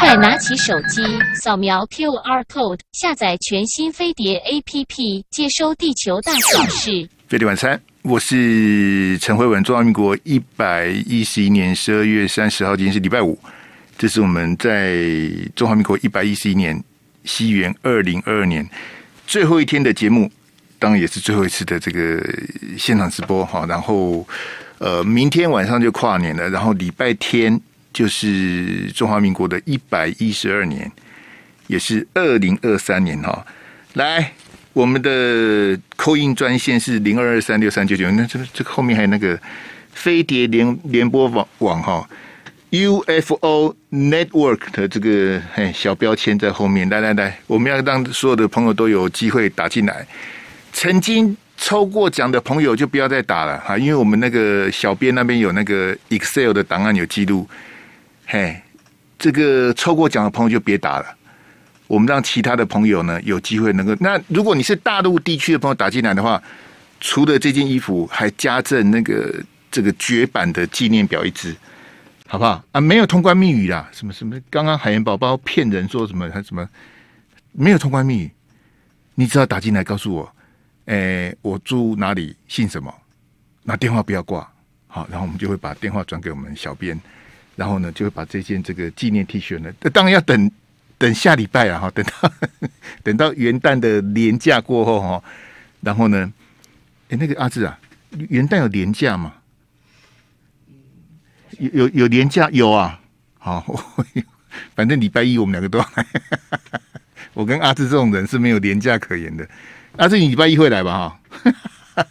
快拿起手机，扫描 QR code，下载全新飞碟 APP，接收地球大小事。飞碟晚餐，我是陈慧文，中华民国一百一十一年十二月三十号，今天是礼拜五，这是我们在中华民国一百一十一年西元二零二二年最后一天的节目，当然也是最后一次的这个现场直播哈。然后，呃，明天晚上就跨年了，然后礼拜天。就是中华民国的一百一十二年，也是二零二三年哈。来，我们的扣印专线是零二二三六三九九。那这这后面还有那个飞碟联联播网网哈，UFO Network 的这个嘿小标签在后面。来来来，我们要让所有的朋友都有机会打进来。曾经抽过奖的朋友就不要再打了哈，因为我们那个小编那边有那个 Excel 的档案有记录。嘿，这个抽过奖的朋友就别打了。我们让其他的朋友呢有机会能够。那如果你是大陆地区的朋友打进来的话，除了这件衣服，还加赠那个这个绝版的纪念表一只，好不好？啊，没有通关密语啦，什么什么？刚刚海绵宝宝骗人说什么？他什么没有通关密语？你知道打进来告诉我，哎，我住哪里，姓什么？那电话不要挂，好，然后我们就会把电话转给我们小编。然后呢，就会把这件这个纪念 T 恤呢，当然要等等下礼拜啊，哈，等到 等到元旦的年假过后哈，然后呢，哎，那个阿志啊，元旦有年假吗？有有有年假，有啊，好，反正礼拜一我们两个都要来，我跟阿志这种人是没有年假可言的，阿志你礼拜一会来吧，哈。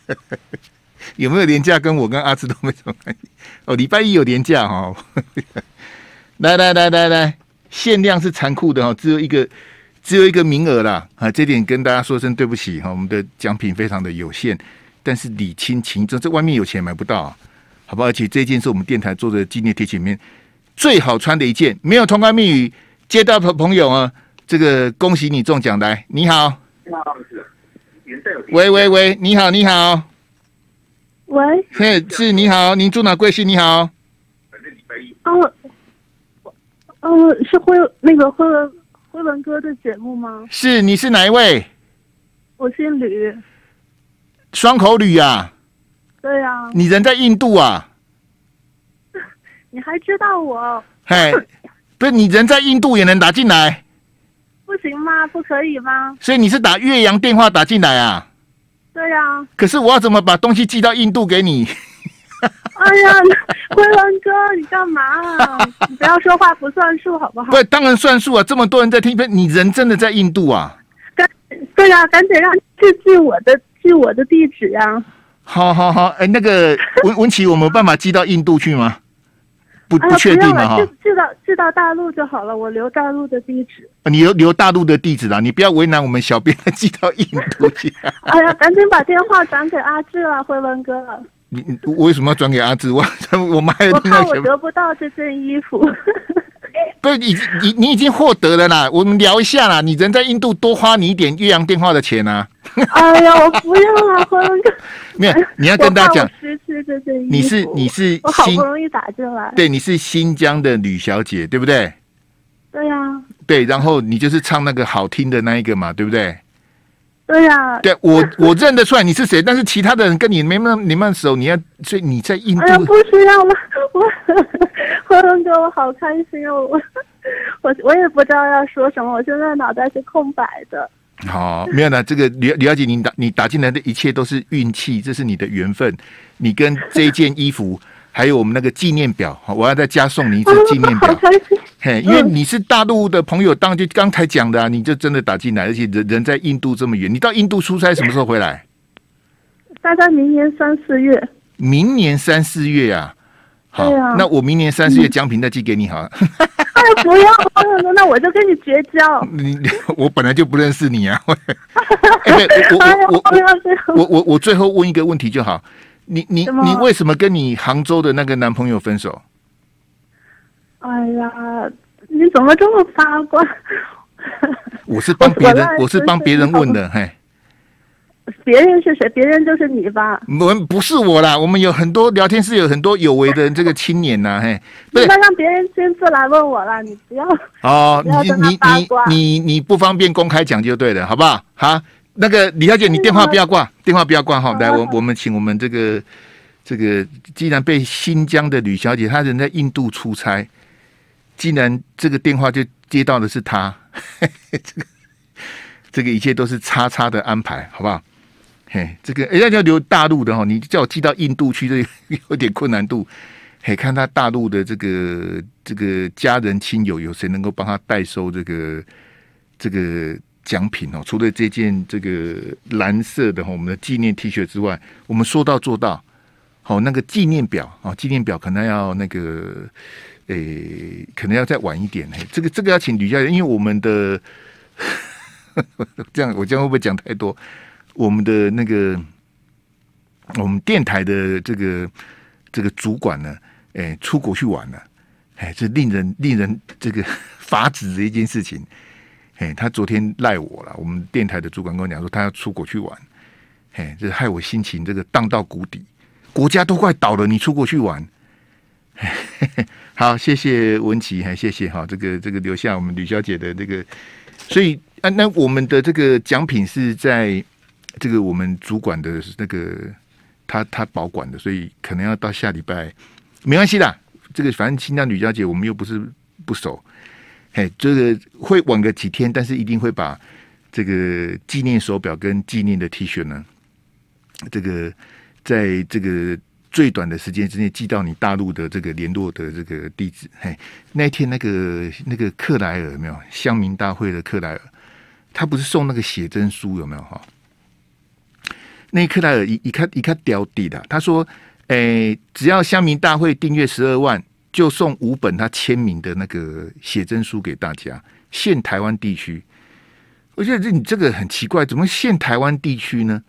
有没有廉价？跟我跟阿志都没什么关系。哦，礼拜一有廉价哈。来来来来来，限量是残酷的哈，只有一个，只有一个名额啦。啊，这点跟大家说声对不起哈，我们的奖品非常的有限。但是礼轻情重，这外面有钱买不到，好不好？而且这件是我们电台做的纪念 T 恤面最好穿的一件。没有通关密语接到朋朋友啊，这个恭喜你中奖来，你好。你好，喂喂喂，你好，你好。喂，嘿，是，你好，您住哪贵姓？你好，啊，我，礼啊，是辉那个辉文辉文哥的节目吗？是，你是哪一位？我姓吕，双口吕啊。对呀。你人在印度啊？你还知道我？嘿，不，是你人在印度也能打进来？不行吗？不可以吗？所以你是打岳阳电话打进来啊？对呀，可是我要怎么把东西寄到印度给你？哎呀，辉文哥，你干嘛？啊？你不要说话不算数好不好？不，当然算数啊！这么多人在听，你人真的在印度啊？赶对呀，赶紧让寄寄我的，寄我的地址呀！好好好，哎，那个文文琪，我们有办法寄到印度去吗？不不确定了哈，寄到寄到大陆就好了，我留大陆的地址。你留留大陆的地址啦，你不要为难我们小编寄到印度去。哎呀，赶紧把电话转给阿志了，辉文哥。你你为什么要转给阿志？我 我们还我怕我得不到这件衣服。不是你，你你已经获得了啦。我们聊一下啦。你人在印度，多花你一点岳阳电话的钱啊。哎呀，我不要了，没有，你要跟大家讲，你是你是新。我好不容易打进来。对，你是新疆的吕小姐，对不对？对呀。对，然后你就是唱那个好听的那一个嘛，对不对？对呀，对我我认得出来你是谁，但是其他的人跟你没没你没熟，你要所以你在印度，不需要了。我，何文哥，我好开心哦！我我也不知道要说什么，我现在脑袋是空白的。好，没有了。这个李李小姐，你打你打进来的一切都是运气，这是你的缘分，你跟这件衣服。还有我们那个纪念表，我要再加送你一张纪念表。嘿，因为你是大陆的朋友，当就刚才讲的，你就真的打进来，而且人人在印度这么远，你到印度出差什么时候回来？大概明年三四月。明年三四月啊，好，那我明年三四月奖品再寄给你好了。哎，不用，那我就跟你绝交。你 我本来就不认识你啊。哎，我我我我我我我最后问一个问题就好。你你你为什么跟你杭州的那个男朋友分手？哎呀，你怎么这么八卦？我是帮别人，我是帮别人问的，嘿。别人是谁？别人就是你吧。我们不是我啦，我们有很多聊天室，有很多有为的这个青年呐，嘿。那让别人亲自来问我啦，你不要哦，你你你你你不方便公开讲就对了，好不好？哈。那个李小姐，你电话不要挂，电话不要挂，好，来，我我们请我们这个这个，既然被新疆的吕小姐，她人在印度出差，既然这个电话就接到的是她，这个这个一切都是叉叉的安排，好不好？嘿，这个人家叫留大陆的哈，你叫我寄到印度去，这有点困难度。嘿，看他大陆的这个这个家人亲友有谁能够帮他代收这个这个。奖品哦，除了这件这个蓝色的我们的纪念 T 恤之外，我们说到做到。好，那个纪念表啊，纪念表可能要那个，诶，可能要再晚一点。嘿，这个这个要请吕教练，因为我们的 这样我这样会不会讲太多？我们的那个我们电台的这个这个主管呢，诶，出国去玩了，哎，这令人令人这个发指的一件事情。嘿，他昨天赖我了。我们电台的主管跟我讲说，他要出国去玩，嘿，这害我心情这个荡到谷底，国家都快倒了，你出国去玩？好，谢谢文琪，还谢谢哈，这个这个留下我们吕小姐的那个，所以啊，那我们的这个奖品是在这个我们主管的那个他他保管的，所以可能要到下礼拜，没关系啦，这个反正新疆吕小姐我们又不是不熟。哎，这个会晚个几天，但是一定会把这个纪念手表跟纪念的 T 恤呢，这个在这个最短的时间之内寄到你大陆的这个联络的这个地址。嘿，那一天那个那个克莱尔有没有乡民大会的克莱尔，他不是送那个写真书有没有哈？那克莱尔一一看一看屌底的，他说：“哎，只要乡民大会订阅十二万。”就送五本他签名的那个写真书给大家，限台湾地区。我觉得这你这个很奇怪，怎么限台湾地区呢？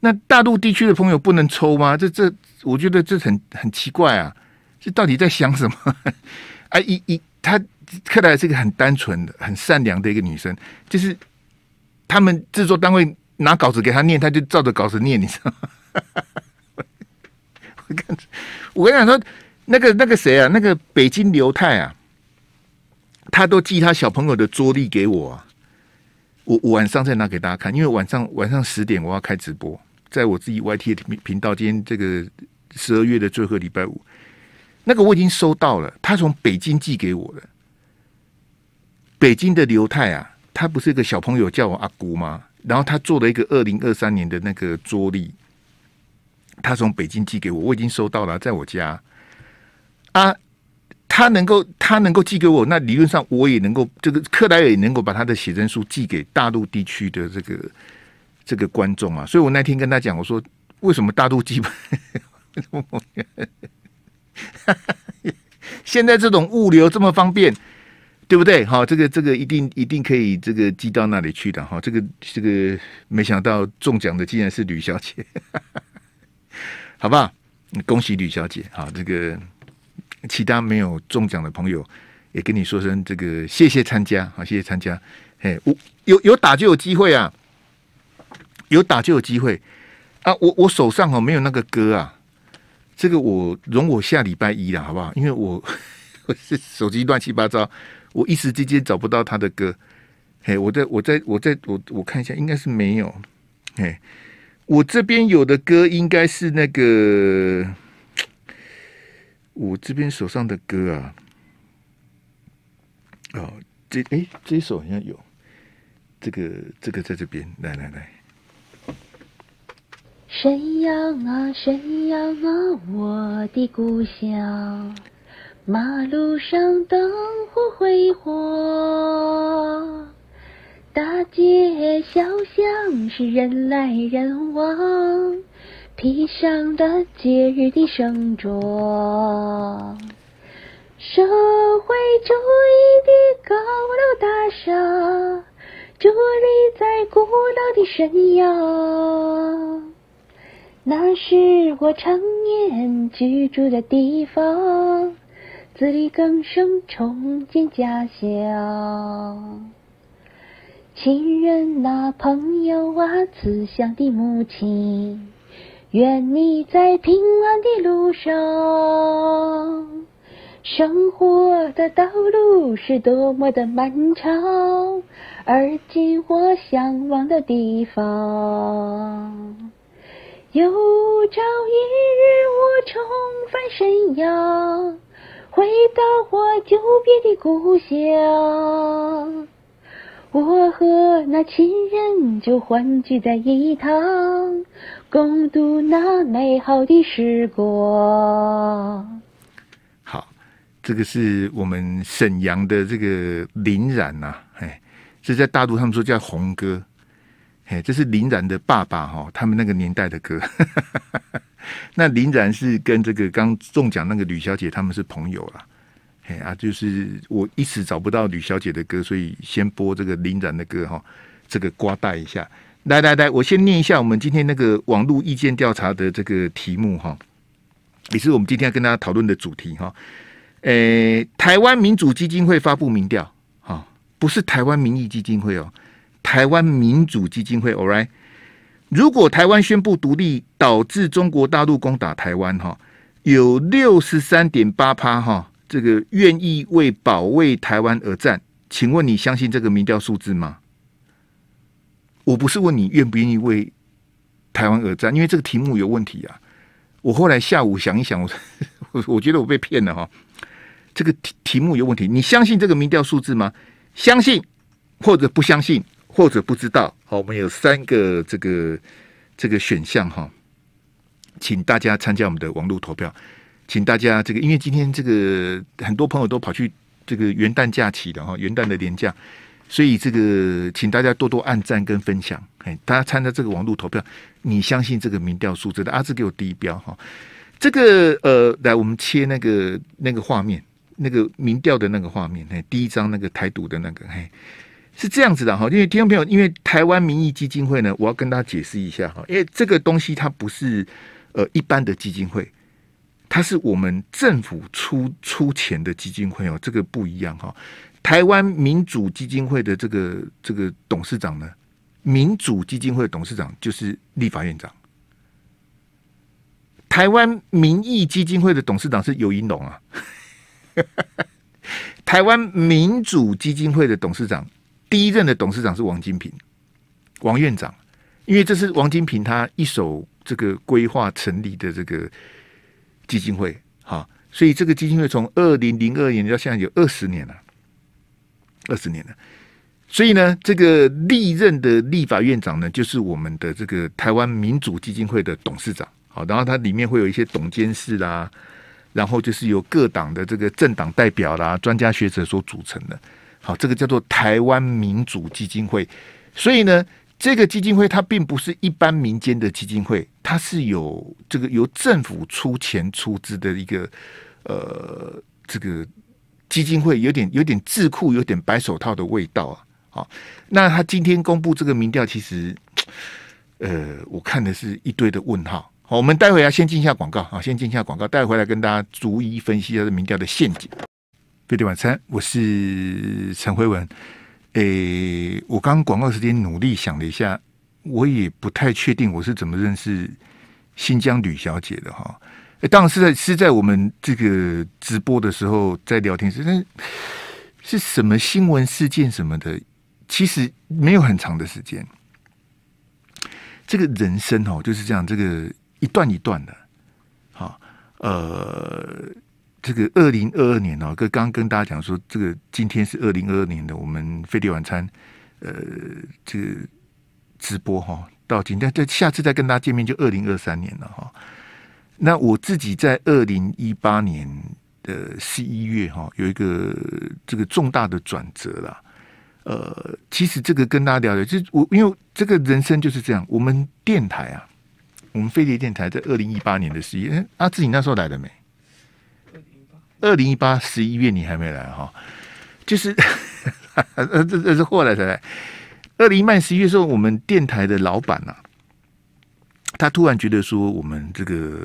那大陆地区的朋友不能抽吗？这这，我觉得这很很奇怪啊！这到底在想什么？啊一一，她看莱是个很单纯的、很善良的一个女生，就是他们制作单位拿稿子给她念，她就照着稿子念，你知道吗？我跟，我跟你说。那个那个谁啊？那个北京刘太啊，他都寄他小朋友的桌历给我。我我晚上再拿给大家看，因为晚上晚上十点我要开直播，在我自己 YT 频道。今天这个十二月的最后礼拜五，那个我已经收到了，他从北京寄给我的。北京的刘太啊，他不是一个小朋友叫我阿姑吗？然后他做了一个二零二三年的那个桌历，他从北京寄给我，我已经收到了，在我家。他他能够他能够寄给我，那理论上我也能够，这个克莱尔也能够把他的写真书寄给大陆地区的这个这个观众啊。所以我那天跟他讲，我说为什么大陆寄不？现在这种物流这么方便，对不对？好，这个这个一定一定可以这个寄到那里去的。哈，这个这个没想到中奖的竟然是吕小姐，好不好？恭喜吕小姐啊，这个。其他没有中奖的朋友，也跟你说声这个谢谢参加，好谢谢参加。嘿，我有有打就有机会啊，有打就有机会啊。我我手上哦没有那个歌啊，这个我容我下礼拜一了，好不好？因为我 我这手机乱七八糟，我一时之间找不到他的歌。嘿，我在我在我在我我看一下，应该是没有。嘿，我这边有的歌应该是那个。我这边手上的歌啊，哦，这哎，这一首好像有，这个这个在这边，来来来。沈阳啊，沈阳啊，我的故乡，马路上灯火辉煌，大街小巷是人来人往。披上了节日的盛装，社会主义的高楼大厦伫立在古老的沈阳，那是我常年居住的地方，自力更生重建家乡，亲人啊，朋友啊，慈祥的母亲。愿你在平安的路上。生活的道路是多么的漫长，而今我向往的地方。有朝一日我重返沈阳，回到我久别的故乡，我和那亲人就欢聚在一堂，共度那美好的时光。好，这个是我们沈阳的这个林然呐，哎，是在大陆他们说叫红哥，哎，这是林然的爸爸哈，他们那个年代的歌。那林然是跟这个刚中奖那个吕小姐他们是朋友了，哎啊，就是我一时找不到吕小姐的歌，所以先播这个林然的歌哈，这个瓜带一下。来来来，我先念一下我们今天那个网络意见调查的这个题目哈，也是我们今天要跟大家讨论的主题哈。诶，台湾民主基金会发布民调，哈，不是台湾民意基金会哦，台湾民主基金会，All Right。如果台湾宣布独立，导致中国大陆攻打台湾，哈，有六十三点八趴，哈，这个愿意为保卫台湾而战，请问你相信这个民调数字吗？我不是问你愿不愿意为台湾而战，因为这个题目有问题啊！我后来下午想一想，我 我我觉得我被骗了哈，这个题题目有问题。你相信这个民调数字吗？相信或者不相信或者不知道？好，我们有三个这个这个选项哈，请大家参加我们的网络投票，请大家这个因为今天这个很多朋友都跑去这个元旦假期的哈，元旦的年假。所以这个，请大家多多按赞跟分享，嘿，大家参加这个网络投票，你相信这个民调数字的阿志给我第一标哈。这个呃，来我们切那个那个画面，那个民调的那个画面，嘿，第一张那个台独的那个嘿，是这样子的哈。因为听众朋友，因为台湾民意基金会呢，我要跟大家解释一下哈，因为这个东西它不是呃一般的基金会，它是我们政府出出钱的基金会哦，这个不一样哈。台湾民主基金会的这个这个董事长呢？民主基金会的董事长就是立法院长。台湾民意基金会的董事长是尤银龙啊。台湾民主基金会的董事长第一任的董事长是王金平，王院长，因为这是王金平他一手这个规划成立的这个基金会，哈，所以这个基金会从二零零二年到现在有二十年了。二十年了，所以呢，这个历任的立法院长呢，就是我们的这个台湾民主基金会的董事长。好，然后它里面会有一些董监事啦，然后就是由各党的这个政党代表啦、专家学者所组成的。好，这个叫做台湾民主基金会。所以呢，这个基金会它并不是一般民间的基金会，它是有这个由政府出钱出资的一个呃这个。基金会有点有点智库有点白手套的味道啊，好，那他今天公布这个民调，其实，呃，我看的是一堆的问号。好，我们待会要先进一下广告啊，先进一下广告，待回来跟大家逐一分析一下民调的陷阱。《费迪晚餐》，我是陈辉文。诶，我刚广告时间努力想了一下，我也不太确定我是怎么认识新疆吕小姐的哈。当然是在是在我们这个直播的时候在聊天，是那是什么新闻事件什么的，其实没有很长的时间。这个人生哦就是这样，这个一段一段的。好，呃，这个二零二二年哦，跟刚跟大家讲说，这个今天是二零二二年的我们飞碟晚餐，呃，这个直播哈到今天，这下次再跟大家见面就二零二三年了哈。那我自己在二零一八年的十一月哈，有一个这个重大的转折啦。呃，其实这个跟大家聊聊，就我因为这个人生就是这样。我们电台啊，我们飞碟电台在二零一八年的十一，阿志你那时候来了没？二零一八，十一月你还没来哈？就是，这这是后来才来。二零一八十一月时候，我们电台的老板呐。他突然觉得说，我们这个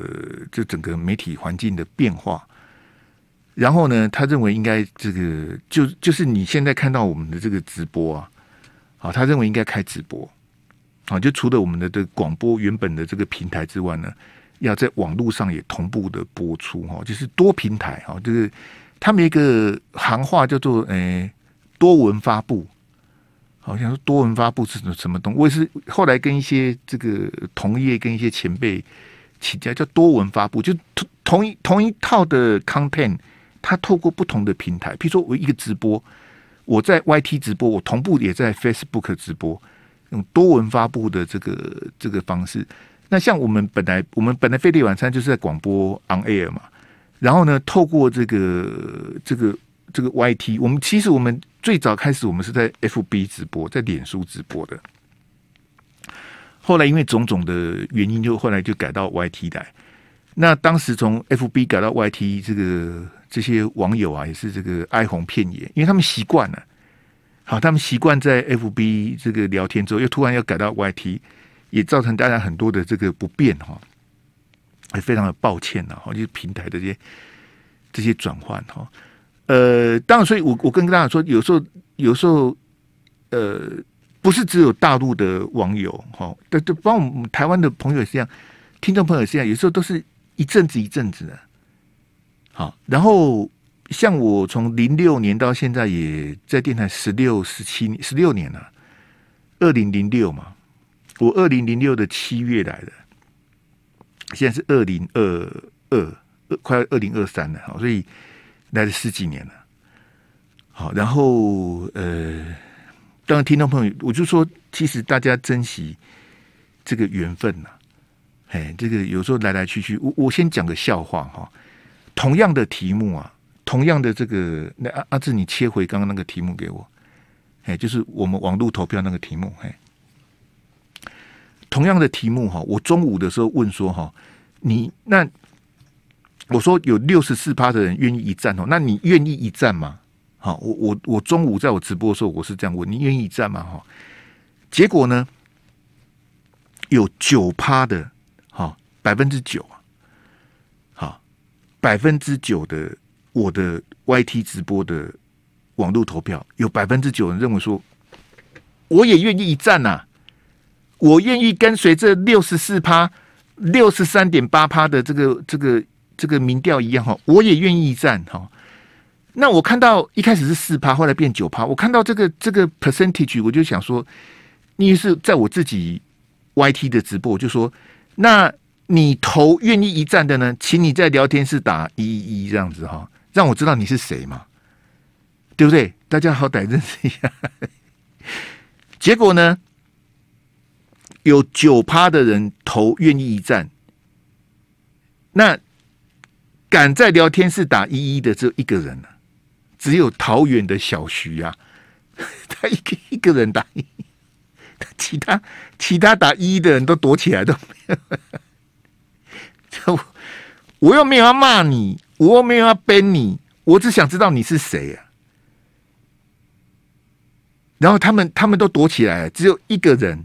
这整个媒体环境的变化，然后呢，他认为应该这个就就是你现在看到我们的这个直播啊，好，他认为应该开直播，啊，就除了我们的个广播原本的这个平台之外呢，要在网络上也同步的播出哈，就是多平台哈，就是他们一个行话叫做诶多文发布。好像说多文发布是什么什么东西？我也是后来跟一些这个同业跟一些前辈请教，叫多文发布，就同同一同一套的 content，它透过不同的平台，比如说我一个直播，我在 YT 直播，我同步也在 Facebook 直播，用多文发布的这个这个方式。那像我们本来我们本来费力晚餐就是在广播 on air 嘛，然后呢，透过这个这个这个 YT，我们其实我们。最早开始，我们是在 F B 直播，在脸书直播的。后来因为种种的原因，就后来就改到 Y T 来。那当时从 F B 改到 Y T，这个这些网友啊，也是这个哀鸿遍野，因为他们习惯了。好，他们习惯在 F B 这个聊天之后，又突然要改到 Y T，也造成大家很多的这个不便哈。也非常的抱歉呐，好，就是平台这些这些转换哈。呃，当然，所以，我我跟大家说，有时候，有时候，呃，不是只有大陆的网友哈，对对，帮我们台湾的朋友也这样，听众朋友也这样，有时候都是一阵子一阵子的。好，然后像我从零六年到现在，也在电台十六、十七、十六年了，二零零六嘛，我二零零六的七月来的，现在是二零二二二，快二零二三了，好，所以。那了十几年了，好，然后呃，当然听众朋友，我就说，其实大家珍惜这个缘分呐，哎，这个有时候来来去去，我我先讲个笑话哈，同样的题目啊，同样的这个，那阿阿志，你切回刚刚那个题目给我，哎，就是我们网络投票那个题目，嘿。同样的题目哈，我中午的时候问说哈，你那。我说有六十四趴的人愿意一战哦，那你愿意一战吗？好，我我我中午在我直播的时候，我是这样问你愿意一战吗？哈，结果呢，有九趴的，哈，百分之九啊，好，百分之九的我的 YT 直播的网络投票，有百分之九人认为说，我也愿意一战呐，我愿意跟随这六十四趴、六十三点八趴的这个这个。这个民调一样哈，我也愿意站哈。那我看到一开始是四趴，后来变九趴。我看到这个这个 percentage，我就想说，你是在我自己 YT 的直播，就说，那你投愿意一战的呢，请你在聊天室打一一这样子哈，让我知道你是谁嘛，对不对？大家好歹认识一下。结果呢，有九趴的人投愿意一战，那。敢在聊天室打一一的，只有一个人只有桃园的小徐啊，他一个一个人打，一，其他其他打一的人都躲起来，都，我我又没有要骂你，我又没有要编你，我只想知道你是谁啊。然后他们他们都躲起来，只有一个人，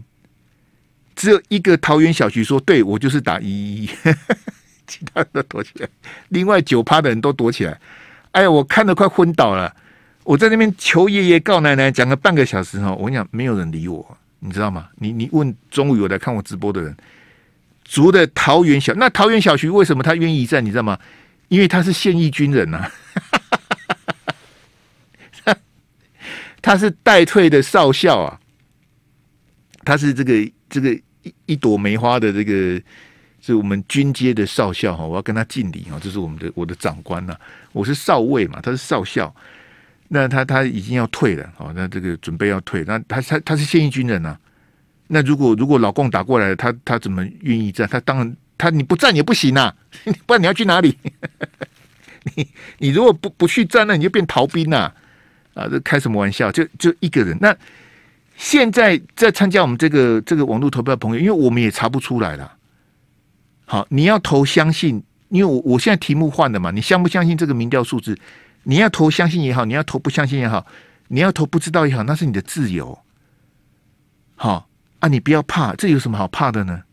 只有一个桃园小徐说：“对我就是打一一。”其他人都躲起来，另外九趴的人都躲起来。哎呀，我看得快昏倒了。我在那边求爷爷告奶奶，讲了半个小时哈。我跟你讲，没有人理我，你知道吗？你你问中午有来看我直播的人，族的桃园小那桃园小徐为什么他愿意在？你知道吗？因为他是现役军人呐，他是待退的少校啊，他是这个这个一一朵梅花的这个。是我们军阶的少校哈，我要跟他敬礼啊，这是我们的我的长官呐，我是少尉嘛，他是少校，那他他已经要退了哦，那这个准备要退，那他他他是现役军人呐，那如果如果老共打过来他他怎么愿意战？他当然他你不战也不行呐，不然你要去哪里？你你如果不不去战，那你就变逃兵呐，啊，这开什么玩笑？就就一个人，那现在在参加我们这个这个网络投票朋友，因为我们也查不出来了。好，你要投相信，因为我我现在题目换了嘛，你相不相信这个民调数字？你要投相信也好，你要投不相信也好，你要投不知道也好，那是你的自由。好啊，你不要怕，这有什么好怕的呢？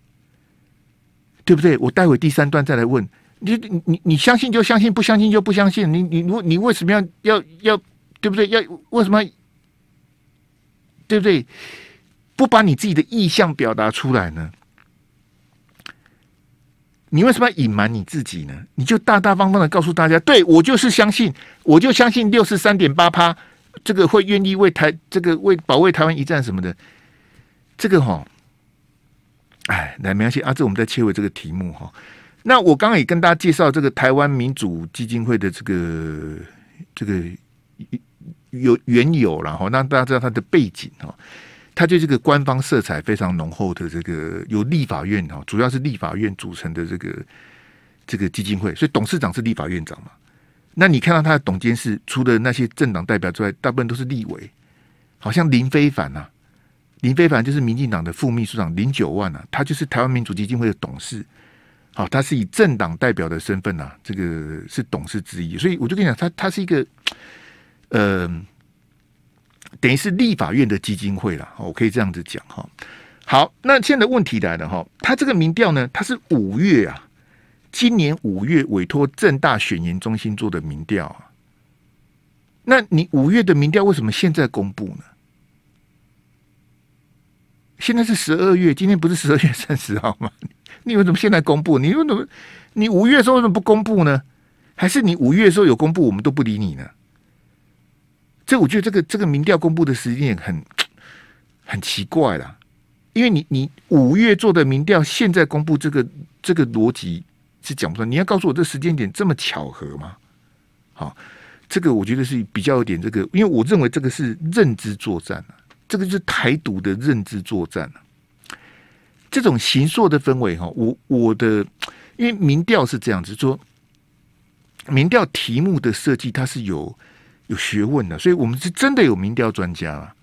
对不对？我待会第三段再来问你，你你相信就相信，不相信就不相信。你你你为什么要要要对不对？要为什么？对不对？不把你自己的意向表达出来呢？你为什么要隐瞒你自己呢？你就大大方方的告诉大家，对我就是相信，我就相信六十三点八趴，这个会愿意为台这个为保卫台湾一战什么的，这个哈，哎，来没关系，啊，这我们在切回这个题目哈。那我刚刚也跟大家介绍这个台湾民主基金会的这个这个有缘由了哈，让大家知道它的背景哈。它就这个官方色彩非常浓厚的这个由立法院啊，主要是立法院组成的这个这个基金会，所以董事长是立法院长嘛。那你看到他的董监事除了那些政党代表之外，大部分都是立委，好像林非凡呐，林非凡就是民进党的副秘书长林九万啊，他就是台湾民主基金会的董事，好，他是以政党代表的身份呐，这个是董事之一，所以我就跟你讲，他他是一个，嗯。等于是立法院的基金会了，我可以这样子讲哈。好，那现在问题来了哈，他这个民调呢，他是五月啊，今年五月委托正大选研中心做的民调啊。那你五月的民调为什么现在公布呢？现在是十二月，今天不是十二月三十号吗？你为什么现在公布？你为什么你五月时候为什么不公布呢？还是你五月的时候有公布，我们都不理你呢？这我觉得这个这个民调公布的时间很 很奇怪啦，因为你你五月做的民调，现在公布这个这个逻辑是讲不出，你要告诉我这时间点这么巧合吗？好，这个我觉得是比较有点这个，因为我认为这个是认知作战啊，这个就是台独的认知作战啊，这种形硕的氛围哈，我我的因为民调是这样子，说民调题目的设计它是有。有学问的，所以我们是真的有民调专家啊。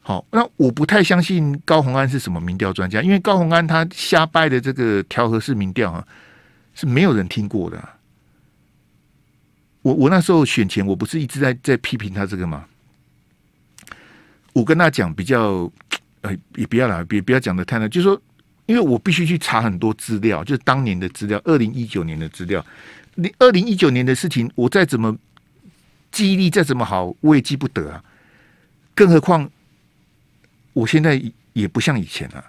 好，那我不太相信高宏安是什么民调专家，因为高宏安他瞎掰的这个调和式民调啊，是没有人听过的。我我那时候选前，我不是一直在在批评他这个吗？我跟他讲，比较，哎，也不要啦，别不要讲的太难，就说，因为我必须去查很多资料，就是当年的资料，二零一九年的资料。你二零一九年的事情，我再怎么。记忆力再怎么好，我也记不得啊。更何况，我现在也不像以前了，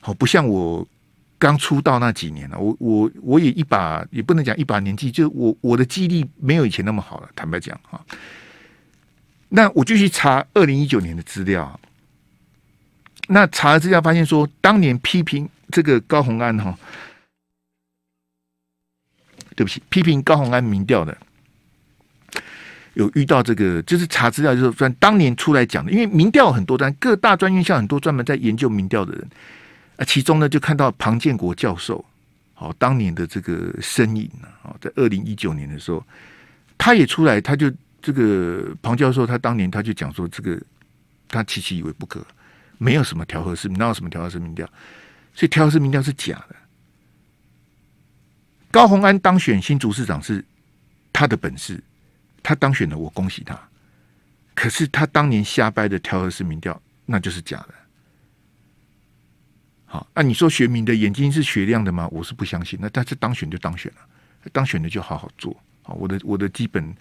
好不像我刚出道那几年了。我我我也一把，也不能讲一把年纪，就我我的记忆力没有以前那么好了。坦白讲啊，那我就去查二零一九年的资料。那查了资料，发现说当年批评这个高洪安哈，对不起，批评高洪安民调的。有遇到这个，就是查资料就是算当年出来讲的，因为民调很多，但各大专院校很多专门在研究民调的人啊，其中呢就看到庞建国教授，好，当年的这个身影啊，哦，在二零一九年的时候，他也出来，他就这个庞教授，他当年他就讲说，这个他其其以为不可，没有什么调和式民有什么调和式民调，所以调和式民调是假的。高鸿安当选新竹市长是他的本事。他当选了，我恭喜他。可是他当年瞎掰的调和式民调，那就是假的。好，那你说学民的眼睛是雪亮的吗？我是不相信。那但是当选就当选了，当选的就好好做。好，我的我的基本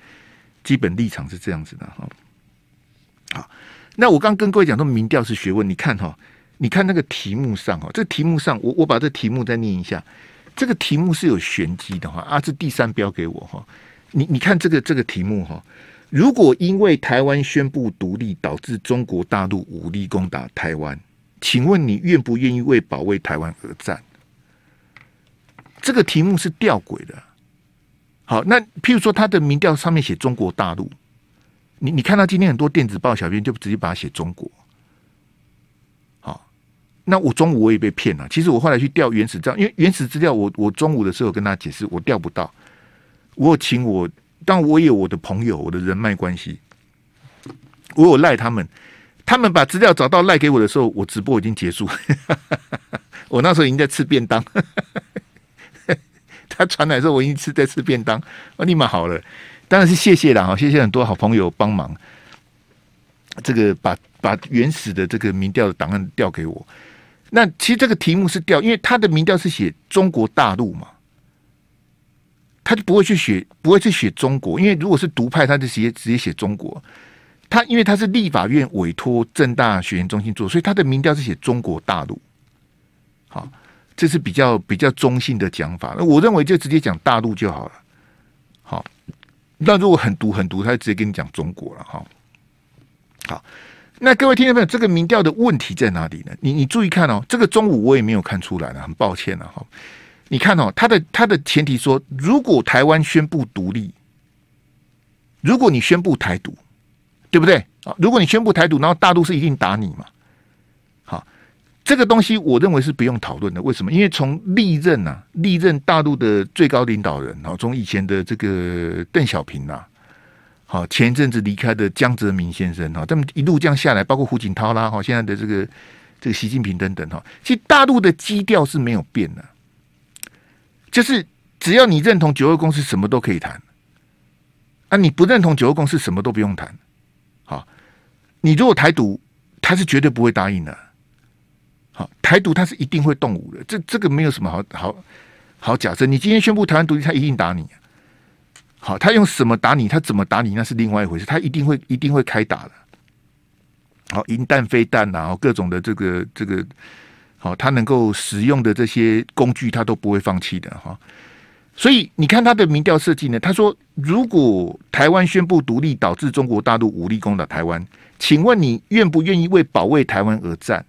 基本立场是这样子的。哈，好，那我刚跟各位讲，说民调是学问。你看哈，你看那个题目上哈，这题目上，我我把这题目再念一下，这个题目是有玄机的哈。啊，这第三标给我哈。你你看这个这个题目哈，如果因为台湾宣布独立导致中国大陆武力攻打台湾，请问你愿不愿意为保卫台湾而战？这个题目是吊诡的。好，那譬如说他的民调上面写中国大陆，你你看到今天很多电子报小编就直接把它写中国。好，那我中午我也被骗了。其实我后来去调原始资料，因为原始资料我我中午的时候跟大家解释我调不到。我请我，但我有我的朋友，我的人脉关系，我有赖他们。他们把资料找到赖给我的时候，我直播已经结束。我那时候已经在吃便当。他传来时候，我已经吃在吃便当，我立马好了。当然是谢谢了哈，谢谢很多好朋友帮忙。这个把把原始的这个民调的档案调给我。那其实这个题目是调，因为他的民调是写中国大陆嘛。他就不会去写，不会去写中国，因为如果是独派，他就直接直接写中国。他因为他是立法院委托正大学研中心做，所以他的民调是写中国大陆。好，这是比较比较中性的讲法。那我认为就直接讲大陆就好了。好，那如果很独很独，他就直接跟你讲中国了。哈，好，那各位听众朋友，这个民调的问题在哪里呢？你你注意看哦，这个中午我也没有看出来了，很抱歉了，哈。你看哦，他的他的前提说，如果台湾宣布独立，如果你宣布台独，对不对啊？如果你宣布台独，然后大陆是一定打你嘛？好，这个东西我认为是不用讨论的。为什么？因为从历任啊，历任大陆的最高领导人啊，从以前的这个邓小平呐，好前一阵子离开的江泽民先生哈，他们一路这样下来，包括胡锦涛啦哈，现在的这个这个习近平等等哈，其实大陆的基调是没有变的。就是只要你认同九二共识，什么都可以谈；啊，你不认同九二共识，什么都不用谈。好，你如果台独，他是绝对不会答应的。好，台独他是一定会动武的。这这个没有什么好好好假设，你今天宣布台湾独立，他一定打你。好，他用什么打你？他怎么打你？那是另外一回事。他一定会一定会开打的。好，银弹、飞弹，然后各种的这个这个。好，他能够使用的这些工具，他都不会放弃的哈。所以你看他的民调设计呢，他说如果台湾宣布独立，导致中国大陆武力攻打台湾，请问你愿不愿意为保卫台湾而战？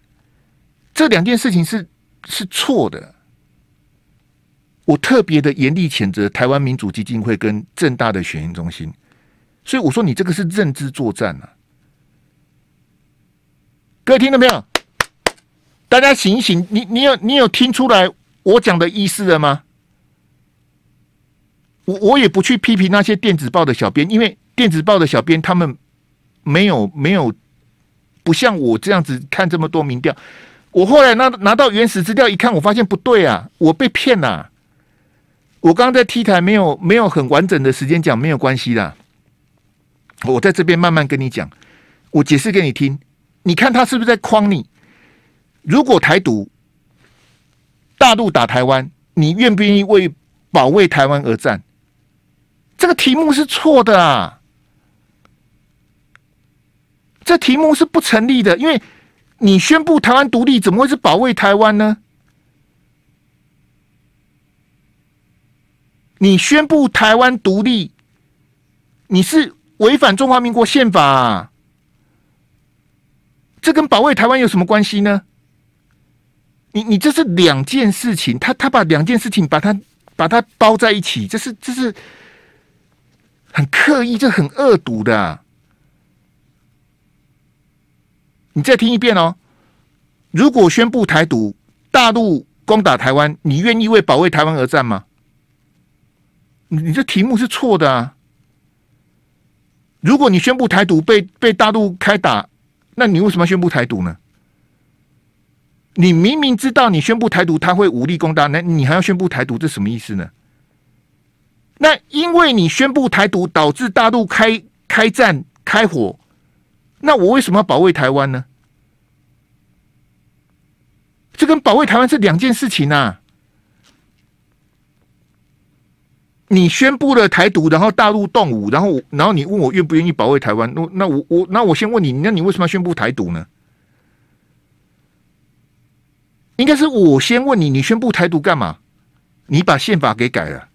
这两件事情是是错的。我特别的严厉谴责台湾民主基金会跟正大的选民中心。所以我说，你这个是认知作战啊！各位听到没有？大家醒一醒，你你有你有听出来我讲的意思了吗？我我也不去批评那些电子报的小编，因为电子报的小编他们没有没有不像我这样子看这么多民调。我后来拿拿到原始资料一看，我发现不对啊，我被骗了。我刚刚在 T 台没有没有很完整的时间讲，没有关系的。我在这边慢慢跟你讲，我解释给你听。你看他是不是在诓你？如果台独大陆打台湾，你愿不愿意为保卫台湾而战？这个题目是错的啊！这题目是不成立的，因为你宣布台湾独立，怎么会是保卫台湾呢？你宣布台湾独立，你是违反中华民国宪法，啊，这跟保卫台湾有什么关系呢？你你这是两件事情，他他把两件事情把它把它包在一起，这是这是很刻意，这很恶毒的。你再听一遍哦，如果宣布台独，大陆攻打台湾，你愿意为保卫台湾而战吗？你你这题目是错的啊！如果你宣布台独被被大陆开打，那你为什么要宣布台独呢？你明明知道你宣布台独，他会武力攻打，那你还要宣布台独，这什么意思呢？那因为你宣布台独，导致大陆开开战、开火，那我为什么要保卫台湾呢？这跟保卫台湾是两件事情呐。你宣布了台独，然后大陆动武，然后然后你问我愿不愿意保卫台湾？那那我我那我先问你，那你为什么要宣布台独呢？应该是我先问你，你宣布台独干嘛？你把宪法给改了，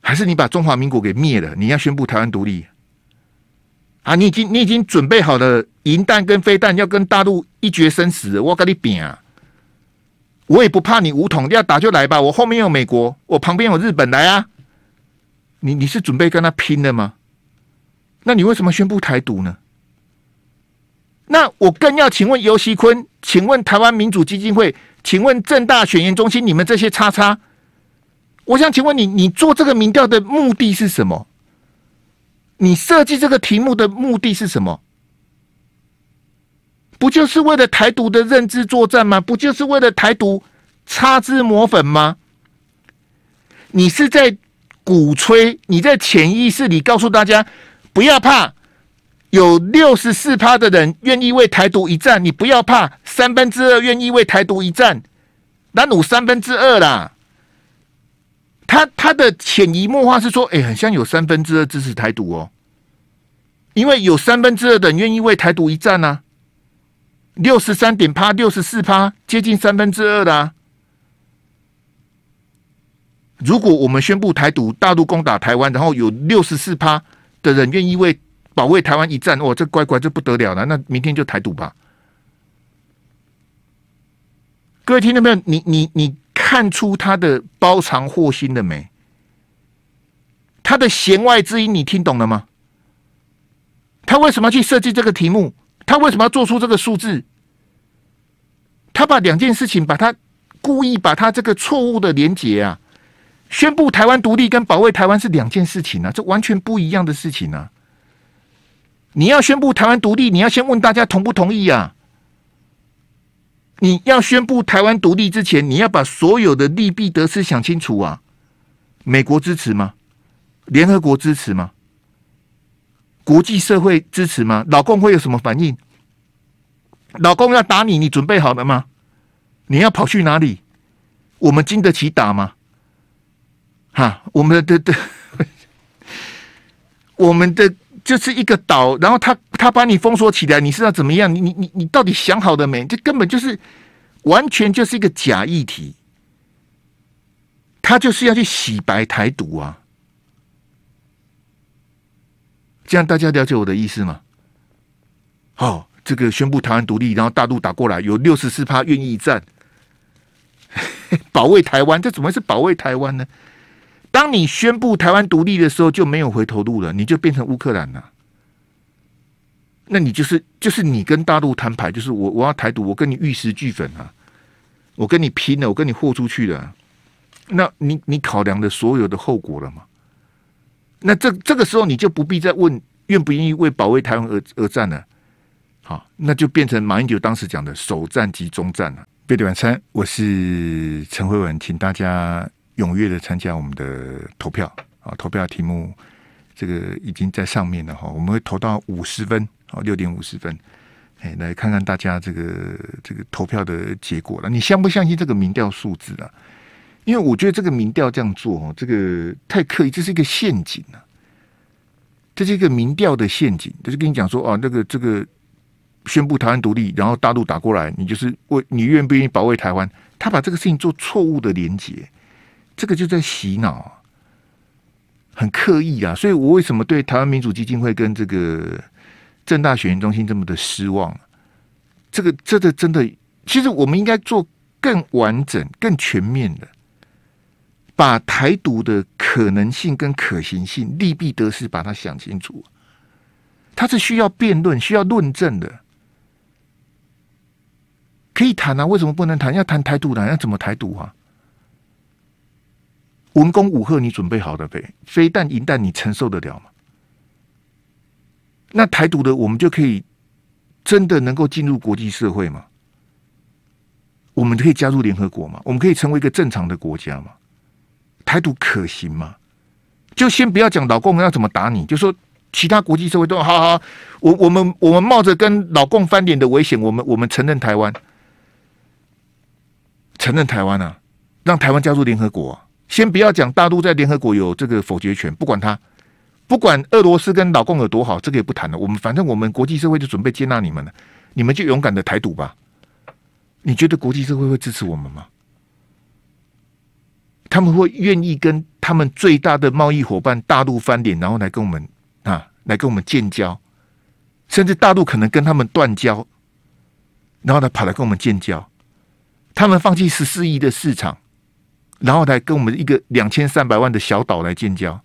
还是你把中华民国给灭了？你要宣布台湾独立啊？你已经你已经准备好了银弹跟飞弹，要跟大陆一决生死？我跟你拼啊，我也不怕你武统，要打就来吧！我后面有美国，我旁边有日本，来啊！你你是准备跟他拼的吗？那你为什么宣布台独呢？那我更要请问尤熙坤，请问台湾民主基金会，请问正大选言中心，你们这些叉叉，我想请问你，你做这个民调的目的是什么？你设计这个题目的目的是什么？不就是为了台独的认知作战吗？不就是为了台独擦脂抹粉吗？你是在鼓吹，你在潜意识里告诉大家不要怕。有六十四趴的人愿意为台独一战，你不要怕，三分之二愿意为台独一战，那有三分之二啦。他他的潜移默化是说，哎，很像有三分之二支持台独哦，因为有三分之二的人愿意为台独一战呢，六十三点趴，六十四趴，接近三分之二的。如果我们宣布台独，大陆攻打台湾，然后有六十四趴的人愿意为。保卫台湾一战，哇！这乖乖，这不得了了。那明天就台独吧。各位听众朋友，你你你看出他的包藏祸心了没？他的弦外之音，你听懂了吗？他为什么要去设计这个题目？他为什么要做出这个数字？他把两件事情，把他故意把他这个错误的连结啊，宣布台湾独立跟保卫台湾是两件事情呢？这完全不一样的事情呢？你要宣布台湾独立，你要先问大家同不同意啊！你要宣布台湾独立之前，你要把所有的利弊得失想清楚啊！美国支持吗？联合国支持吗？国际社会支持吗？老公会有什么反应？老公要打你，你准备好了吗？你要跑去哪里？我们经得起打吗？哈，我们的的，我们的。就是一个岛，然后他他把你封锁起来，你是要怎么样？你你你你到底想好的没？这根本就是完全就是一个假议题，他就是要去洗白台独啊！这样大家了解我的意思吗？好，这个宣布台湾独立，然后大陆打过来，有六十四趴愿意战 保卫台湾，这怎么是保卫台湾呢？当你宣布台湾独立的时候，就没有回头路了，你就变成乌克兰了。那你就是就是你跟大陆摊牌，就是我我要台独，我跟你玉石俱焚啊，我跟你拼了，我跟你豁出去了。那你你考量的所有的后果了吗？那这这个时候你就不必再问愿不愿意为保卫台湾而而战了。好，那就变成马英九当时讲的“首战即终战”了。贝蒂晚餐，我是陈慧文，请大家。踊跃的参加我们的投票啊！投票题目这个已经在上面了哈。我们会投到五十分啊，六点五十分。哎，来看看大家这个这个投票的结果了。你相不相信这个民调数字啊？因为我觉得这个民调这样做，这个太刻意，这是一个陷阱啊！这是一个民调的陷阱，就是跟你讲说啊，那个这个宣布台湾独立，然后大陆打过来，你就是为你愿不愿意保卫台湾？他把这个事情做错误的连接。这个就在洗脑，很刻意啊！所以我为什么对台湾民主基金会跟这个正大选言中心这么的失望？这个、这个、真的，其实我们应该做更完整、更全面的，把台独的可能性跟可行性、利弊得失，把它想清楚。它是需要辩论、需要论证的，可以谈啊！为什么不能谈？要谈台独的，要怎么台独啊？文攻武赫，你准备好的呗？飞弹、银弹，你承受得了吗？那台独的，我们就可以真的能够进入国际社会吗？我们可以加入联合国吗？我们可以成为一个正常的国家吗？台独可行吗？就先不要讲老共要怎么打你，就说其他国际社会都好好，我我们我们冒着跟老共翻脸的危险，我们我们承认台湾，承认台湾啊，让台湾加入联合国。先不要讲大陆在联合国有这个否决权，不管他，不管俄罗斯跟老共有多好，这个也不谈了。我们反正我们国际社会就准备接纳你们了，你们就勇敢的台独吧。你觉得国际社会会支持我们吗？他们会愿意跟他们最大的贸易伙伴大陆翻脸，然后来跟我们啊，来跟我们建交？甚至大陆可能跟他们断交，然后他跑来跟我们建交，他们放弃十四亿的市场。然后来跟我们一个两千三百万的小岛来建交，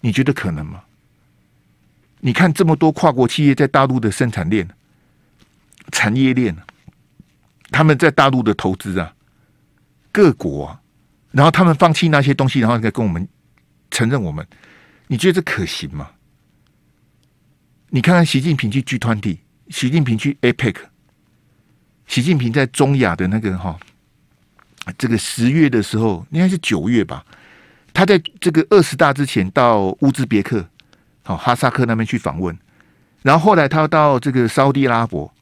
你觉得可能吗？你看这么多跨国企业在大陆的生产链、产业链，他们在大陆的投资啊，各国，然后他们放弃那些东西，然后再跟我们承认我们，你觉得这可行吗？你看看习近平去 g 团体，习近平去 APEC，习近平在中亚的那个哈。这个十月的时候，应该是九月吧。他在这个二十大之前到乌兹别克、好哈萨克那边去访问，然后后来他到这个沙地阿拉伯，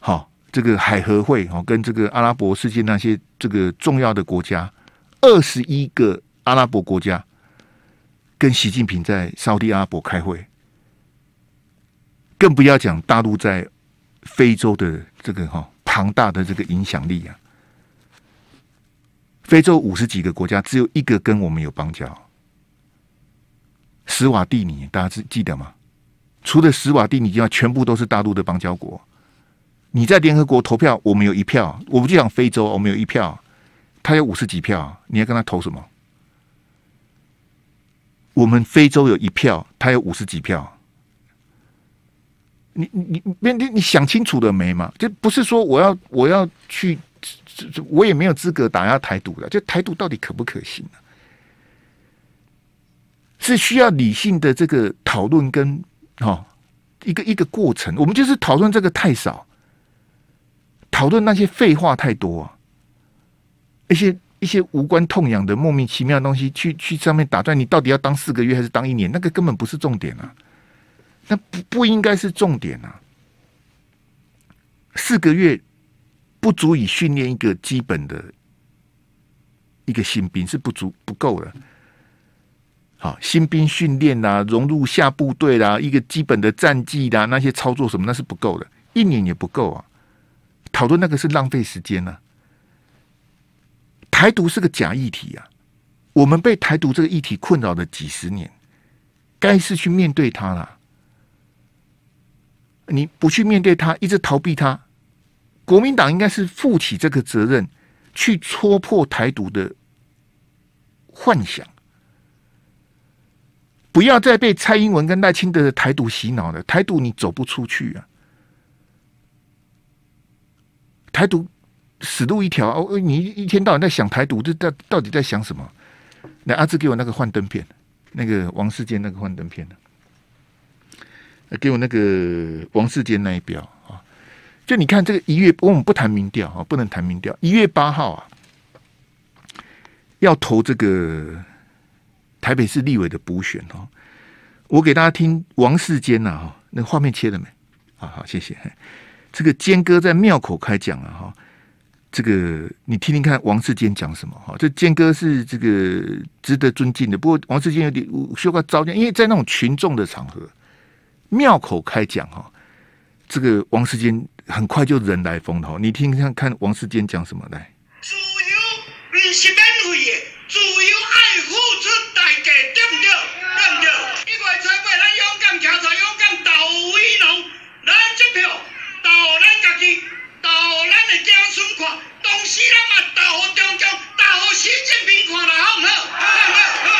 好这个海合会哦，跟这个阿拉伯世界那些这个重要的国家二十一个阿拉伯国家，跟习近平在沙地阿拉伯开会。更不要讲大陆在非洲的这个哈庞大的这个影响力啊。非洲五十几个国家只有一个跟我们有邦交，斯瓦蒂尼，大家是记得吗？除了斯瓦蒂尼，以外，全部都是大陆的邦交国。你在联合国投票，我们有一票，我们就讲非洲，我们有一票，他有五十几票，你要跟他投什么？我们非洲有一票，他有五十几票，你你你你想清楚了没嘛？就不是说我要我要去。我也没有资格打压台独了，就台独到底可不可行呢？是需要理性的这个讨论跟哦、一个一个过程。我们就是讨论这个太少，讨论那些废话太多啊，一些一些无关痛痒的莫名其妙的东西去去上面打断你到底要当四个月还是当一年？那个根本不是重点啊，那不不应该是重点啊，四个月。不足以训练一个基本的一个新兵是不足不够的。好，新兵训练啦，融入下部队啦，一个基本的战绩的那些操作什么，那是不够的，一年也不够啊。讨论那个是浪费时间呢。台独是个假议题啊，我们被台独这个议题困扰了几十年，该是去面对它了。你不去面对它，一直逃避它，国民党应该是负起这个责任，去戳破台独的幻想，不要再被蔡英文跟赖清德的台独洗脑了。台独你走不出去啊，台独死路一条。你一天到晚在想台独，这到到底在想什么？那阿志给我那个幻灯片，那个王世坚那个幻灯片呢？给我那个王世坚那一表。就你看这个一月，我们不谈民调啊，不能谈民调。一月八号啊，要投这个台北市立委的补选哦。我给大家听王世坚呐哈，那画面切了没？好好，谢谢。这个坚哥在庙口开讲了哈。这个你听听看王世坚讲什么哈。这坚哥是这个值得尊敬的，不过王世坚有点说话招架，因为在那种群众的场合，庙口开讲哈。这个王世坚。很快就人来疯了，你听听看王世坚讲什么来？自由不是免费的，自由爱付出代价，对不对？对不对？一月、二月，咱勇敢抗争，勇敢投威龙，咱这票投咱家己，投咱的子孙看，同时，咱也投中央，投习近平看，了，好不好？好，好，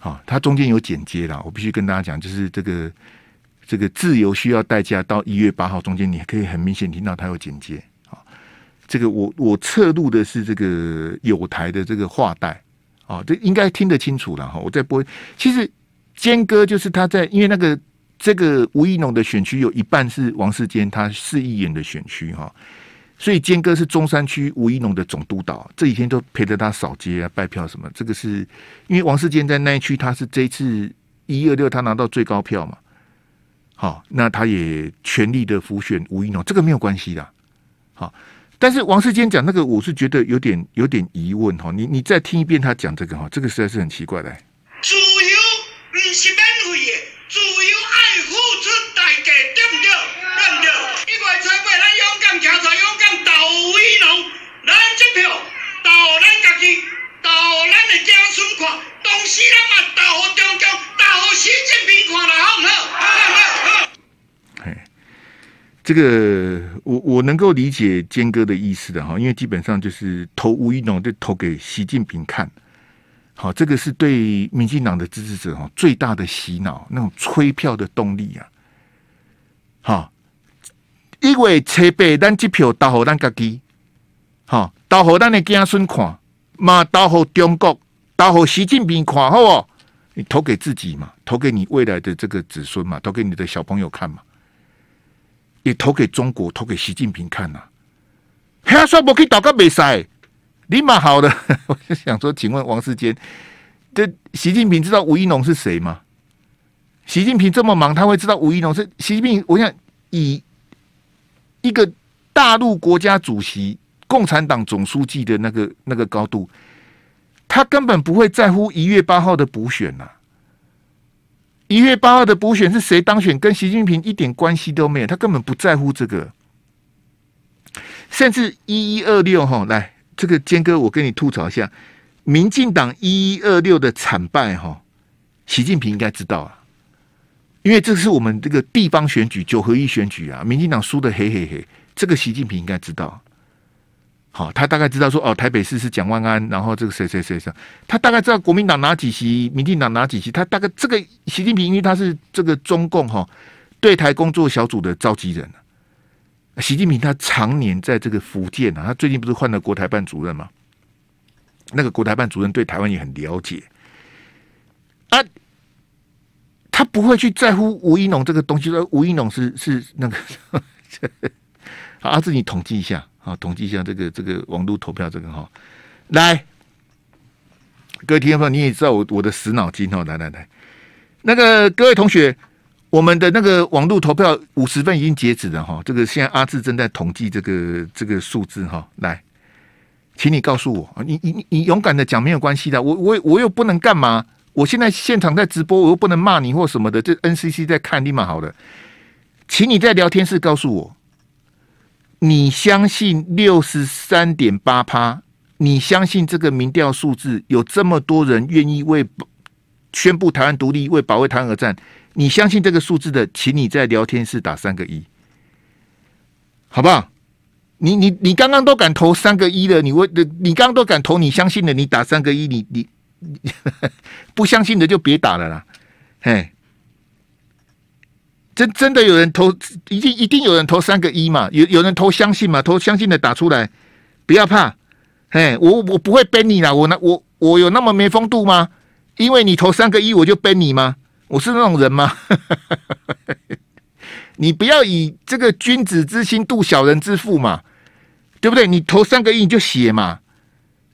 好。好，中间有剪接啦，我必须跟大家讲，就是这个。这个自由需要代价，到一月八号中间，你可以很明显听到他有剪接啊。这个我我侧录的是这个有台的这个话带啊，这应该听得清楚了哈。我在播，其实坚哥就是他在，因为那个这个吴一农的选区有一半是王世坚，他市议员的选区哈，所以坚哥是中山区吴一农的总督导，这几天都陪着他扫街啊、拜票什么。这个是因为王世坚在那一区，他是这次一二六他拿到最高票嘛。好，那他也全力的腐选吴异同，这个没有关系的。好，但是王世坚讲那个，我是觉得有点有点疑问哈。你你再听一遍他讲这个哈，这个实在是很奇怪的。自由不是免费的，自由爱付出代价对不对？对不对？一月、二月、三月、四月，勇敢站出来，勇敢投威农，投咱家己。哦，咱的子孙看，东时，咱嘛投给中共，投给习近平看，了，好唔好？好，好，好，哎，这个，我我能够理解坚哥的意思的哈，因为基本上就是投吴一农，就投给习近平看。好，这个是对民进党的支持者哈最大的洗脑，那种催票的动力啊。好，因为车北咱这票投给咱家己，好，投给咱的子孙看。嘛，倒好中国，倒好习近平看好不？你投给自己嘛，投给你未来的这个子孙嘛，投给你的小朋友看嘛。也投给中国，投给习近平看呐。他说我可以打个比赛，你蛮好的。我就想说，请问王世坚，这习近平知道吴一农是谁吗？习近平这么忙，他会知道吴一农是习近平？我想以一个大陆国家主席。共产党总书记的那个那个高度，他根本不会在乎一月八号的补选呐。一月八号的补选是谁当选，跟习近平一点关系都没有，他根本不在乎这个。甚至一一二六哈，来这个坚哥，我跟你吐槽一下，民进党一一二六的惨败哈，习近平应该知道啊，因为这是我们这个地方选举九合一选举啊，民进党输的嘿嘿嘿，这个习近平应该知道。好，他大概知道说哦，台北市是蒋万安，然后这个谁谁谁谁，他大概知道国民党哪几席，民进党哪几席，他大概这个习近平因为他是这个中共哈对台工作小组的召集人，习近平他常年在这个福建啊，他最近不是换了国台办主任吗？那个国台办主任对台湾也很了解啊，他不会去在乎吴一农这个东西，说吴一农是是那个，阿志你统计一下。啊，统计一下这个这个网络投票这个哈，来，各位听众，朋友，你也知道我我的死脑筋哦，来来来，那个各位同学，我们的那个网络投票五十份已经截止了哈，这个现在阿志正在统计这个这个数字哈，来，请你告诉我，你你你你勇敢的讲没有关系的，我我我又不能干嘛，我现在现场在直播，我又不能骂你或什么的，这 NCC 在看立马好了，请你在聊天室告诉我。你相信六十三点八趴？你相信这个民调数字有这么多人愿意为宣布台湾独立、为保卫台湾而战？你相信这个数字的，请你在聊天室打三个一，好不好？你你你刚刚都敢投三个一的，你为你刚刚都敢投，你相信的，你打三个一，你你 不相信的就别打了啦，嘿。真真的有人投，一定一定有人投三个一嘛？有有人投相信嘛？投相信的打出来，不要怕，嘿，我我不会背你啦，我那我我有那么没风度吗？因为你投三个一我就背你吗？我是那种人吗？你不要以这个君子之心度小人之腹嘛，对不对？你投三个一你就写嘛，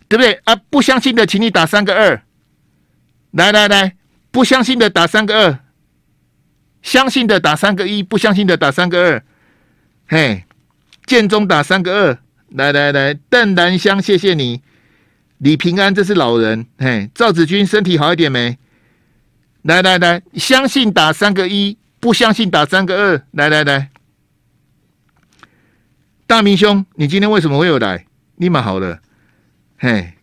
对不对啊？不相信的，请你打三个二，来来来，不相信的打三个二。相信的打三个一，不相信的打三个二。嘿，建中打三个二，来来来，邓兰香，谢谢你，李平安，这是老人。嘿，赵子君，身体好一点没？来来来，相信打三个一，不相信打三个二。来来来，大明兄，你今天为什么会有来？你马好了。嘿，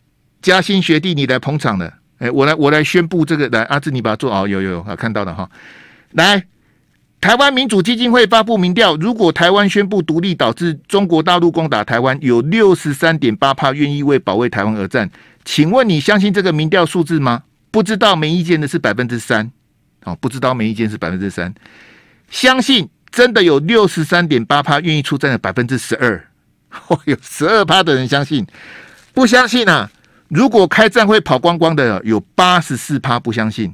嘉兴学弟，你来捧场了。哎，我来，我来宣布这个。来，阿志，你把它做好，有有有，看到了哈。来，台湾民主基金会发布民调，如果台湾宣布独立导致中国大陆攻打台湾，有六十三点八帕愿意为保卫台湾而战。请问你相信这个民调数字吗？不知道没意见的是百分之三，哦，不知道没意见是百分之三。相信真的有六十三点八帕愿意出战的百分之十二，哦，有十二趴的人相信，不相信啊？如果开战会跑光光的，有八十四趴不相信。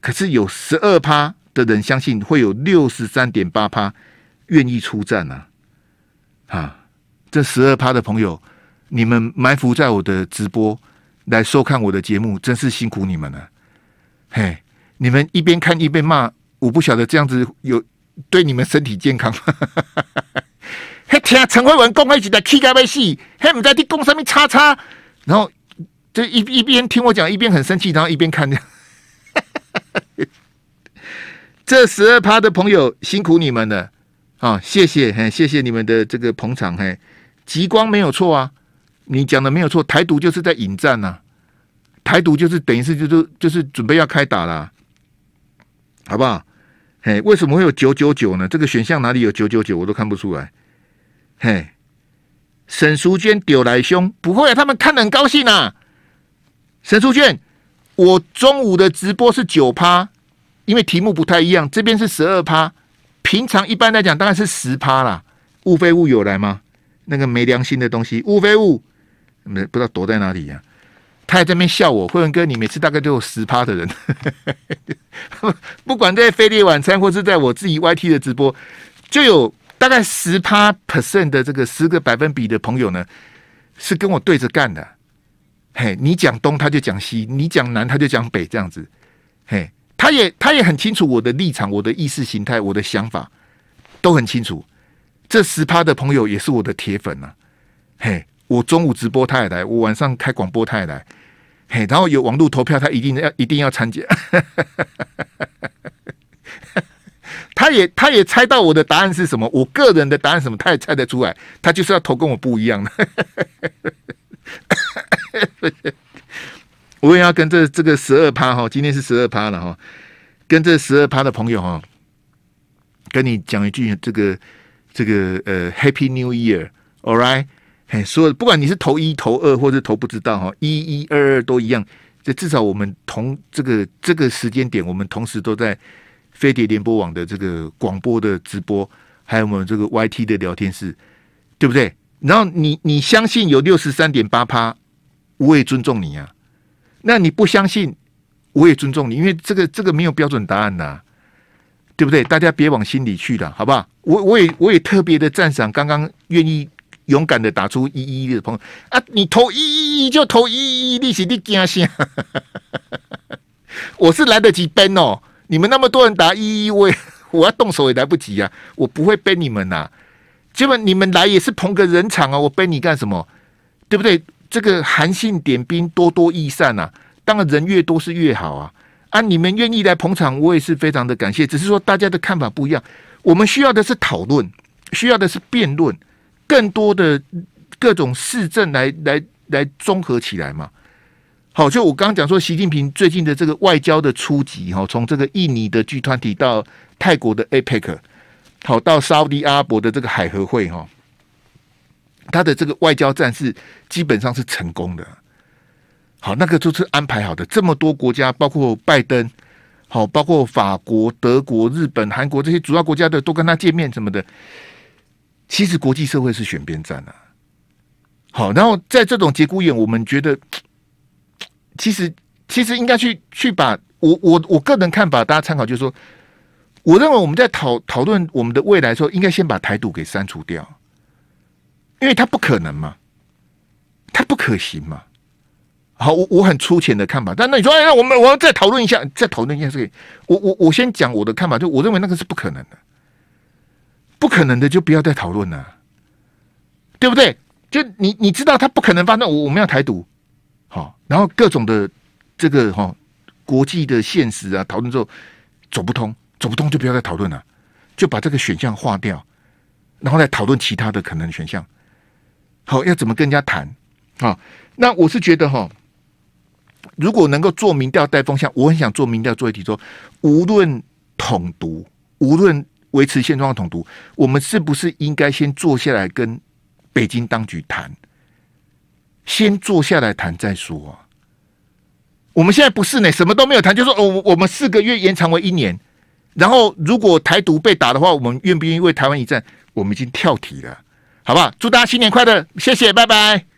可是有十二趴的人相信会有六十三点八趴愿意出战呢，啊！这十二趴的朋友，你们埋伏在我的直播来收看我的节目，真是辛苦你们了。嘿，你们一边看一边骂，我不晓得这样子有对你们身体健康。嘿，听陈慧文公开举在 K 盖被洗，还唔在地公上面叉叉，然后就一一边听我讲，一边很生气，然后一边看。这十二趴的朋友辛苦你们了，啊，谢谢，嘿，谢谢你们的这个捧场，嘿，极光没有错啊，你讲的没有错，台独就是在引战呐，台独就是等于是就是就是准备要开打了，好不好？嘿，为什么会有九九九呢？这个选项哪里有九九九，我都看不出来，嘿，沈淑娟丢来凶，不会，啊，他们看的高兴啊，沈淑娟，我中午的直播是九趴。因为题目不太一样，这边是十二趴，平常一般来讲当然是十趴啦。物非物有来吗？那个没良心的东西，物非物，没不知道躲在哪里呀。他还在那边笑我，慧文哥，你每次大概都有十趴的人，不管在飞利晚餐或是在我自己 YT 的直播，就有大概十趴 percent 的这个十个百分比的朋友呢，是跟我对着干的。嘿，你讲东他就讲西，你讲南他就讲北，这样子，嘿。他也他也很清楚我的立场、我的意识形态、我的想法都很清楚。这十趴的朋友也是我的铁粉呐。嘿，我中午直播他也来，我晚上开广播他也来。嘿，然后有网络投票，他一定要一定要参加。他也他也猜到我的答案是什么，我个人的答案什么，他也猜得出来。他就是要投跟我不一样的。我也要跟这这个十二趴哈，今天是十二趴了哈，跟这十二趴的朋友哈，跟你讲一句这个这个呃 Happy New Year，All Right，哎，有不管你是投一投二或者投不知道哈，一一二二都一样，这至少我们同这个这个时间点，我们同时都在飞碟联播网的这个广播的直播，还有我们这个 YT 的聊天室，对不对？然后你你相信有六十三点八趴，我也尊重你呀。那你不相信，我也尊重你，因为这个这个没有标准答案呐，对不对？大家别往心里去了，好不好？我我也我也特别的赞赏刚刚愿意勇敢的打出一一一的朋友啊，你投一一一就投一一一，你是你假心，我是来得及奔哦。你们那么多人打一一一，我 我要动手也来不及呀，我不会背你们呐。基本你们来也是捧个人场啊，我背你干什么？对不对？这个韩信点兵，多多益善呐。当然，人越多是越好啊。啊，你们愿意来捧场，我也是非常的感谢。只是说大家的看法不一样，我们需要的是讨论，需要的是辩论，更多的各种市政来来来综合起来嘛。好，就我刚刚讲说，习近平最近的这个外交的初级哈，从这个印尼的剧团体到泰国的 APEC，好到沙特阿拉伯的这个海合会哈。他的这个外交战是基本上是成功的，好，那个就是安排好的。这么多国家，包括拜登，好，包括法国、德国、日本、韩国这些主要国家的，都跟他见面什么的。其实国际社会是选边站啊。好，然后在这种节骨眼，我们觉得，其实其实应该去去把我我我个人看法，大家参考，就是说，我认为我们在讨讨论我们的未来时候，应该先把台独给删除掉。因为他不可能嘛，他不可行嘛。好，我我很粗浅的看法。但那你说，那我们我要再讨论一下，再讨论一件事。我我我先讲我的看法，就我认为那个是不可能的，不可能的就不要再讨论了，对不对？就你你知道他不可能发生。我我们要台独，好，然后各种的这个哈国际的现实啊，讨论之后走不通，走不通就不要再讨论了，就把这个选项划掉，然后再讨论其他的可能选项。好，要怎么跟人家谈？好，那我是觉得哈，如果能够做民调带风向，我很想做民调做一题说，无论统独，无论维持现状的统独，我们是不是应该先坐下来跟北京当局谈？先坐下来谈再说啊。我们现在不是呢，什么都没有谈，就说哦，我们四个月延长为一年，然后如果台独被打的话，我们愿不愿意为台湾一战？我们已经跳题了。好不好？祝大家新年快乐！谢谢，拜拜。